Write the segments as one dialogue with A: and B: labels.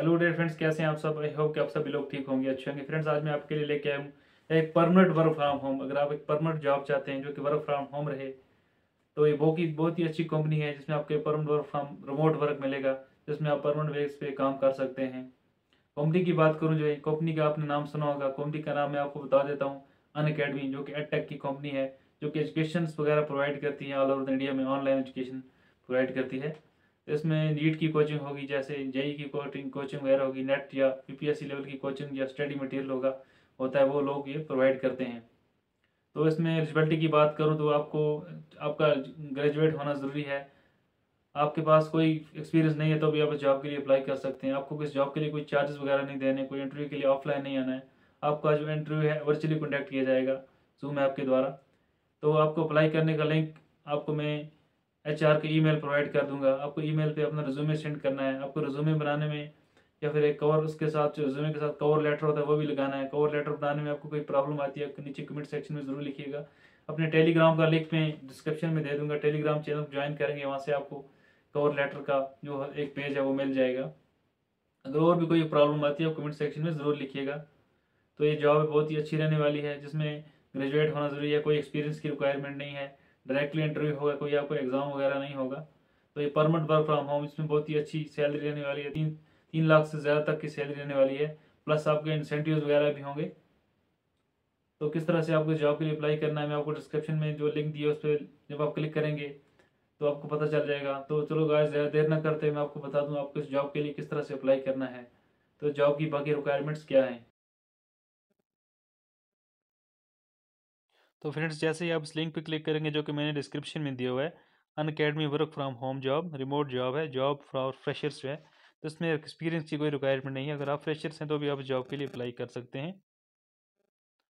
A: Hello dare friends कैसे हैं आप सब आई होप कि आप सभी लोग ठीक होंगे अच्छे होंगे फ्रेंड्स आज मैं आपके लिए लेके आया हूँ एक परमानेंट वर्क फ्रॉम होम अगर आप एक परमानेंट जॉब चाहते हैं जो कि वर्क फ्रॉम होम रहे तो ये बहुत ही बहुत ही अच्छी कंपनी है जिसमें आपके permanent work from remote work मिलेगा जिसमें आप परमानेंट वेस पे काम कर सकते हैं कंपनी की बात करूँ जो कंपनी का आपने नाम सुना होगा कंपनी का नाम मैं आपको बता देता हूँ अन अकेडमी जो कि एडटेक की कंपनी है जो कि एजुकेशन वगैरह प्रोवाइड करती है ऑल ओवर इंडिया में ऑनलाइन एजुकेशन प्रोवाइड करती है इसमें नीट की कोचिंग होगी जैसे जेई e e की कोचिंग कोचिंग वगैरह होगी नेट या यूपीएससी लेवल की कोचिंग या स्टडी मटेरियल होगा होता है वो लोग ये प्रोवाइड करते हैं तो इसमें एलिजिबिलिटी की बात करूँ तो आपको आपका ग्रेजुएट होना ज़रूरी है आपके पास कोई एक्सपीरियंस नहीं है तो भी आप जॉब के लिए अप्लाई कर सकते हैं आपको किस जॉब के लिए कोई चार्जेस वगैरह नहीं देने कोई इंटरव्यू के लिए ऑफलाइन नहीं आना है आपका जो इंटरव्यू है वर्चुअली कॉन्टैक्ट किया जाएगा जूम ऐप के द्वारा तो आपको अप्लाई करने का लिंक आपको मैं एच आर का ईमेल प्रोवाइड कर दूंगा आपको ईमेल पे अपना रिज्यूमे सेंड करना है आपको रिज्यूमे बनाने में या फिर एक कवर उसके साथ जो रिज्यूमे के साथ कवर लेटर होता है वो भी लगाना है कवर लेटर बनाने में आपको कोई प्रॉब्लम आती है नीचे कमेंट सेक्शन में ज़रूर लिखिएगा अपने टेलीग्राम का लिंक में डिस्क्रिप्शन में दे दूंगा टेलीग्राम चैनल ज्वाइन करेंगे वहाँ से आपको कवर लेटर का जो एक पेज है वो मिल जाएगा अगर और भी कोई प्रॉब्लम आती है कमेंट सेक्शन में ज़रूर लिखिएगा तो ये जॉब बहुत ही अच्छी रहने वाली है जिसमें ग्रेजुएट होना ज़रूरी है कोई एक्सपीरियंस की रिक्वायरमेंट नहीं है डायरेक्टली इंटरव्यू होगा कोई आपको एग्जाम वगैरह नहीं होगा तो ये परमानेंट वर्क फ्रॉम होम इसमें बहुत ही अच्छी सैलरी रहने वाली है तीन तीन लाख से ज़्यादा तक की सैलरी रहने वाली है प्लस आपके इंसेंटिव वगैरह भी होंगे तो किस तरह से आपको जॉब के लिए अप्लाई करना है मैं आपको डिस्क्रिप्शन में जो लिंक दिया उस पर जब आप क्लिक करेंगे तो आपको पता चल जाएगा तो चलो गाय ज़्यादा देर ना करते मैं आपको बता दूँ आपको इस जॉब के लिए किस तरह से अप्लाई करना है तो जॉब की बाकी रिक्वायरमेंट्स क्या हैं तो फ्रेंड्स जैसे ही आप इस लिंक पर क्लिक करेंगे जो कि मैंने डिस्क्रिप्शन में दिया हुआ है Unacademy work from home job remote job है जॉब फॉर फ्रेशर्स है तो इसमें एक्सपीरियंस की कोई रिक्वायरमेंट नहीं है अगर आप फ्रेशर्स हैं तो भी आप जॉब के लिए अप्लाई कर सकते हैं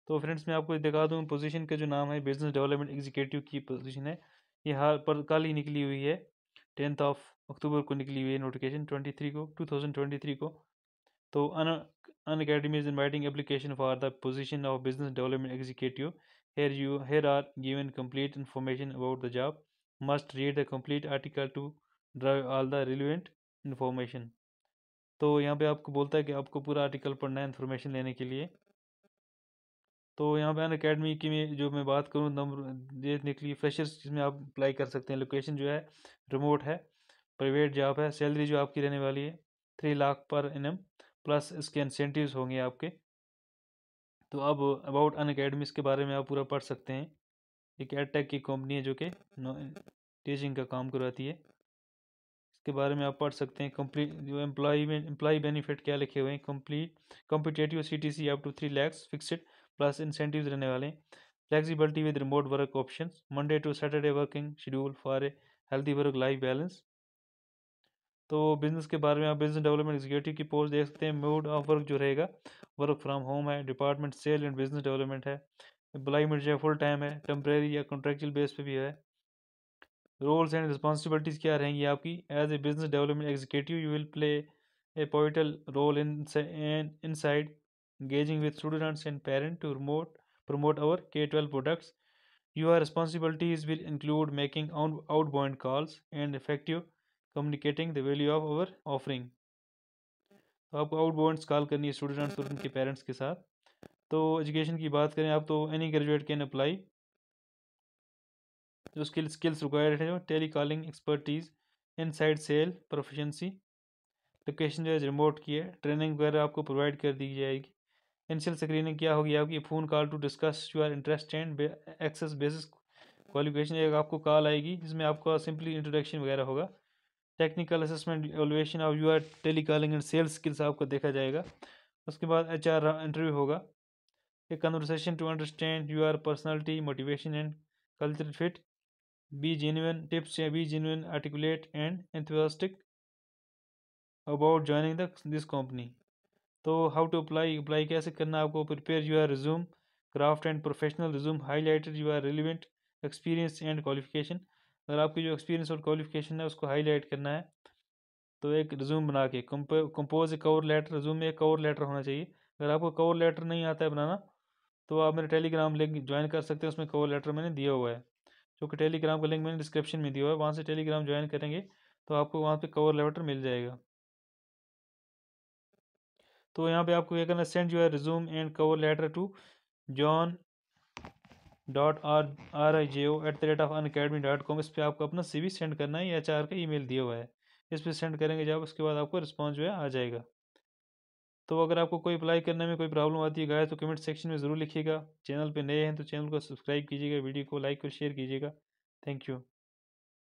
A: तो फ्रेंड्स मैं आपको दिखा दूँ पोजीशन का जो नाम है बिज़नेस डेवलपमेंट एग्जीक्यूटिव की पोजीशन है ये हाल पर कल ही निकली हुई है टेंथ ऑफ अक्टूबर को निकली हुई है नोटिफिकेशन ट्वेंटी थ्री को टू थाउजेंड ट्वेंटी थ्री को तो अन Unacademy is inviting application for the position of business development executive Here you here are given complete information about the job. Must read the complete article to drive all the relevant information तो यहाँ पे आपको बोलता है कि आपको पूरा article पढ़ना है इन्फॉर्मेशन लेने के लिए तो यहाँ पे अन अकेडमी की में जो मैं बात करूँ नंबर देखने के लिए फ्रेशर्स जिसमें आप अप्लाई कर सकते हैं लोकेशन जो है रिमोट है प्राइवेट जॉब है सैलरी जो आपकी रहने वाली है थ्री लाख पर एन प्लस इसके इंसेंटिव होंगे आपके तो अब अबाउट अन अकेडमी के बारे में आप पूरा पढ़ सकते हैं एक एडटेक की कंपनी है जो कि टीचिंग का काम करवाती है इसके बारे में आप पढ़ सकते हैं कंप्लीट जो एम्प्लॉयमेंट एम्प्लॉय बेनिफिट क्या लिखे हुए हैं complete competitive C T C up to three lakhs fixed plus incentive रहने वाले हैं flexibility with remote work option Monday to Saturday working schedule for a healthy work life balance तो business के बारे में आप बिज़नेस डेवलपमेंट एग्जीक्यूटिव की post देख सकते हैं मोड ऑफ वर्क जो रहेगा वर्क फ्रॉम होम है department sale and business development है एम्प्लॉयमेंट जो है फुल टाइम है टेम्प्रेरी या कॉन्ट्रेक्चुअल बेस पे भी है रोल्स एंड रिस्पॉन्सिबिलिटीज़ क्या रहेंगी आपकी as a business development executive you will play a pivotal role in inside with and parent to remote promote to K twelve products your responsibilities will include making outbound calls and effective communicating the value of our offering आपको out outbound call करनी है student और उनके parents के साथ तो education की बात करें आप तो एनी ग्रेजुएट कैन अप्लाई जो स्किल स्किल्स रिक्वायर्ड है tele calling expertise inside sale proficiency location जो है रिमोट की है ट्रेनिंग वगैरह आपको प्रोवाइड कर दी जाएगी इनशियल स्क्रीनिंग क्या होगी आपकी phone call to discuss your interest and access basis qualification एक आपको कॉल आएगी जिसमें आपका सिंपली इंट्रोडक्शन वगैरह होगा technical assessment evaluation of your tele calling and sales skills आपको देखा जाएगा उसके बाद एच आर इंटरव्यू होगा a conversation to understand your personality motivation and culture fit be genuine tips या बी जेन्यून आर्टिकुलेट एंड एंथिक about joining the this company तो how to apply apply कैसे करना आपको prepare your resume craft and professional resume highlighted your relevant experience and qualification अगर आपकी जो experience और क्वालिफिकेशन है उसको हाईलाइट करना है तो एक रिज्यूम बना के compose a cover letter resume में एक कवर लेटर होना चाहिए अगर आपको कवर लेटर नहीं आता है बनाना तो आप मेरे टेलीग्राम लिंक ज्वाइन कर सकते हैं उसमें कवर लेटर मैंने दिया हुआ है जो कि टेलीग्राम का लिंक मैंने डिस्क्रिप्शन में दिया हुआ है वहाँ से टेलीग्राम ज्वाइन करेंगे तो आपको वहाँ पर कवर लेटर मिल जाएगा तो यहाँ पर आपको यह करना सेंड जो है resume and cover letter to John dot R R I J O at the rate of Unacademy dot com इस पर आपको अपना सी वी सेंड करना है या एच आर का ई मेल दिया हुआ है इस पर सेंड करेंगे जब उसके बाद आपको रिस्पॉन्स जो है आ जाएगा तो अगर आपको कोई अप्लाई करने में कोई प्रॉब्लम आती है गाय तो कमेंट सेक्शन में ज़रूर लिखिएगा चैनल पर नए हैं तो चैनल को सब्सक्राइब कीजिएगा वीडियो को लाइक और शेयर कीजिएगा थैंक यू